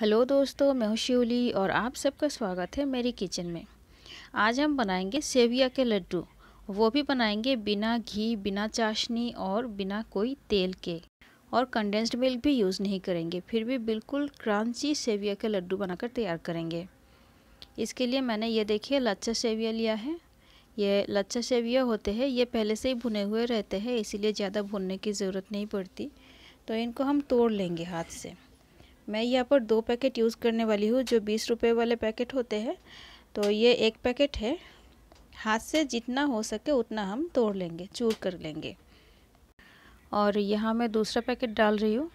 hello दोस्तों मैं हूँ शिवली और आप सबका स्वागत है मेरी किचन में आज हम बनाएंगे सेविया के लड्डू वो भी बनाएंगे बिना घी बिना चाशनी और बिना कोई तेल के और कंडेंस्ड मिल्क भी यूज़ नहीं करेंगे फिर भी बिल्कुल क्रांची सेविया के लड्डू बनाकर तैयार करेंगे इसके लिए मैंने ये देखिए लच्छा सेविया लिया है ये लच्छा सेविया होते हैं ये पहले से ही भुने हुए रहते हैं इसीलिए ज़्यादा भुनने की ज़रूरत नहीं पड़ती तो इनको हम तोड़ लेंगे हाथ से मैं यहाँ पर दो पैकेट यूज़ करने वाली हूँ जो बीस रुपये वाले पैकेट होते हैं तो ये एक पैकेट है हाथ से जितना हो सके उतना हम तोड़ लेंगे चूर कर लेंगे और यहाँ मैं दूसरा पैकेट डाल रही हूँ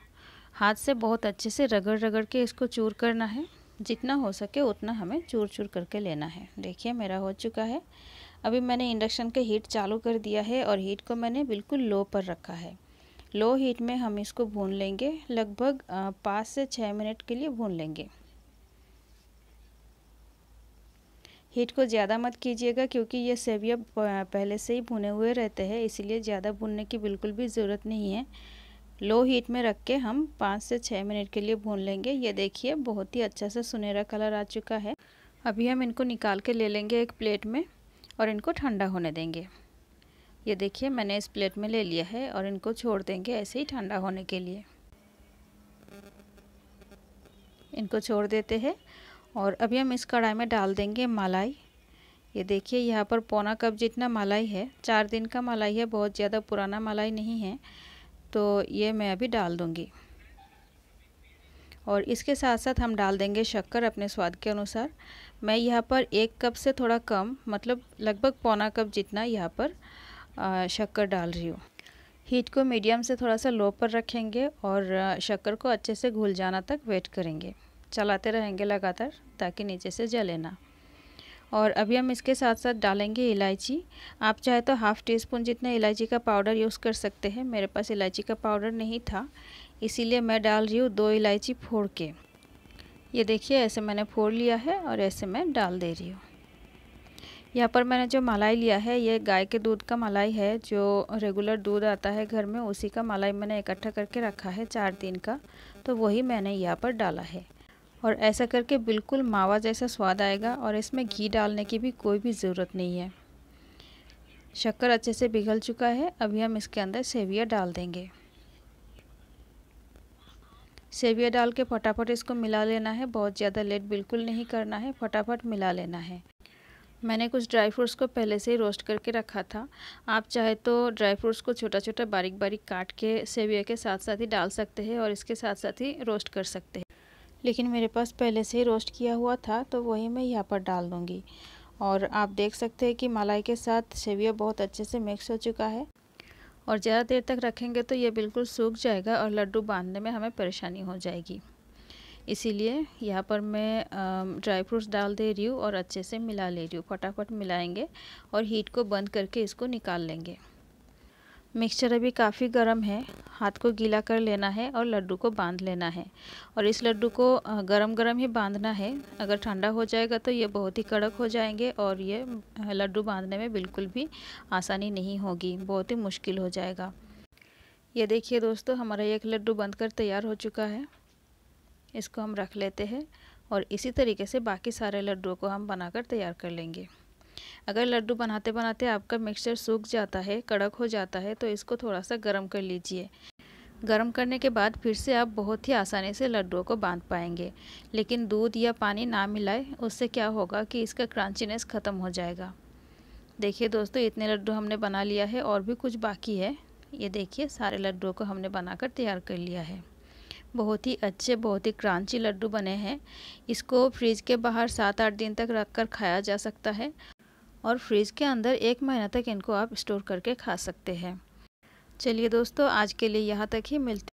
हाथ से बहुत अच्छे से रगड़ रगड़ के इसको चूर करना है जितना हो सके उतना हमें चूर चूर करके लेना है देखिए मेरा हो चुका है अभी मैंने इंडक्शन का हीट चालू कर दिया है और हीट को मैंने बिल्कुल लो पर रखा है लो हीट में हम इसको भून लेंगे लगभग पाँच से छः मिनट के लिए भून लेंगे हीट को ज़्यादा मत कीजिएगा क्योंकि ये सेविया पहले से ही भुने हुए रहते हैं इसीलिए ज़्यादा भूनने की बिल्कुल भी ज़रूरत नहीं है लो हीट में रख के हम पाँच से छः मिनट के लिए भून लेंगे ये देखिए बहुत ही अच्छा सा सुनहरा कलर आ चुका है अभी हम इनको निकाल के ले लेंगे एक प्लेट में और इनको ठंडा होने देंगे ये देखिए मैंने इस प्लेट में ले लिया है और इनको छोड़ देंगे ऐसे ही ठंडा होने के लिए इनको छोड़ देते हैं और अभी हम इस कढ़ाई में डाल देंगे मलाई ये देखिए यहाँ पर पौना कप जितना मलाई है चार दिन का मलाई है बहुत ज़्यादा पुराना मलाई नहीं है तो ये मैं अभी डाल दूँगी और इसके साथ साथ हम डाल देंगे शक्कर अपने स्वाद के अनुसार मैं यहाँ पर एक कप से थोड़ा कम मतलब लगभग पौना कप जितना यहाँ पर शक्कर डाल रही हूँ हीट को मीडियम से थोड़ा सा लो पर रखेंगे और शक्कर को अच्छे से घुल जाना तक वेट करेंगे चलाते रहेंगे लगातार ताकि नीचे से जले ना और अभी हम इसके साथ साथ डालेंगे इलायची आप चाहे तो हाफ़ टी स्पून जितना इलायची का पाउडर यूज़ कर सकते हैं मेरे पास इलायची का पाउडर नहीं था इसीलिए मैं डाल रही हूँ दो इलायची फोड़ के ये देखिए ऐसे मैंने फोड़ लिया है और ऐसे मैं डाल दे रही हूँ यहाँ पर मैंने जो मलाई लिया है ये गाय के दूध का मलाई है जो रेगुलर दूध आता है घर में उसी का मलाई मैंने इकट्ठा करके रखा है चार दिन का तो वही मैंने यहाँ पर डाला है और ऐसा करके बिल्कुल मावा जैसा स्वाद आएगा और इसमें घी डालने की भी कोई भी ज़रूरत नहीं है शक्कर अच्छे से पिघल चुका है अभी हम इसके अंदर सेविया डाल देंगे सेविया डाल के फटाफट इसको मिला लेना है बहुत ज़्यादा लेट बिल्कुल नहीं करना है फटाफट मिला लेना है मैंने कुछ ड्राई फ्रूट्स को पहले से ही रोस्ट करके रखा था आप चाहे तो ड्राई फ्रूट्स को छोटा छोटा बारीक बारीक काट के सेविया के साथ साथ ही डाल सकते हैं और इसके साथ साथ ही रोस्ट कर सकते हैं लेकिन मेरे पास पहले से ही रोस्ट किया हुआ था तो वही मैं यहाँ पर डाल दूँगी और आप देख सकते हैं कि मलाई के साथ सेविया बहुत अच्छे से मिक्स हो चुका है और ज़्यादा देर तक रखेंगे तो ये बिल्कुल सूख जाएगा और लड्डू बांधने में हमें परेशानी हो जाएगी इसीलिए यहाँ पर मैं ड्राई फ्रूट्स डाल दे रही हूँ और अच्छे से मिला ले रही हूँ फटाफट मिलाएंगे और हीट को बंद करके इसको निकाल लेंगे मिक्सचर अभी काफ़ी गर्म है हाथ को गीला कर लेना है और लड्डू को बांध लेना है और इस लड्डू को गरम गरम ही बांधना है अगर ठंडा हो जाएगा तो ये बहुत ही कड़क हो जाएंगे और ये लड्डू बांधने में बिल्कुल भी आसानी नहीं होगी बहुत ही मुश्किल हो जाएगा ये देखिए दोस्तों हमारा एक लड्डू कर तैयार हो चुका है इसको हम रख लेते हैं और इसी तरीके से बाकी सारे लड्डुओं को हम बनाकर तैयार कर लेंगे अगर लड्डू बनाते बनाते आपका मिक्सचर सूख जाता है कड़क हो जाता है तो इसको थोड़ा सा गर्म कर लीजिए गर्म करने के बाद फिर से आप बहुत ही आसानी से लड्डुओं को बांध पाएंगे लेकिन दूध या पानी ना मिलाए उससे क्या होगा कि इसका क्रंचीनेस ख़त्म हो जाएगा देखिए दोस्तों इतने लड्डू हमने बना लिया है और भी कुछ बाकी है ये देखिए सारे लड्डुओं को हमने बनाकर तैयार कर लिया है बहुत ही अच्छे बहुत ही क्रांची लड्डू बने हैं इसको फ्रिज के बाहर सात आठ दिन तक रख कर खाया जा सकता है और फ्रिज के अंदर एक महीना तक इनको आप स्टोर करके खा सकते हैं चलिए दोस्तों आज के लिए यहाँ तक ही मिलते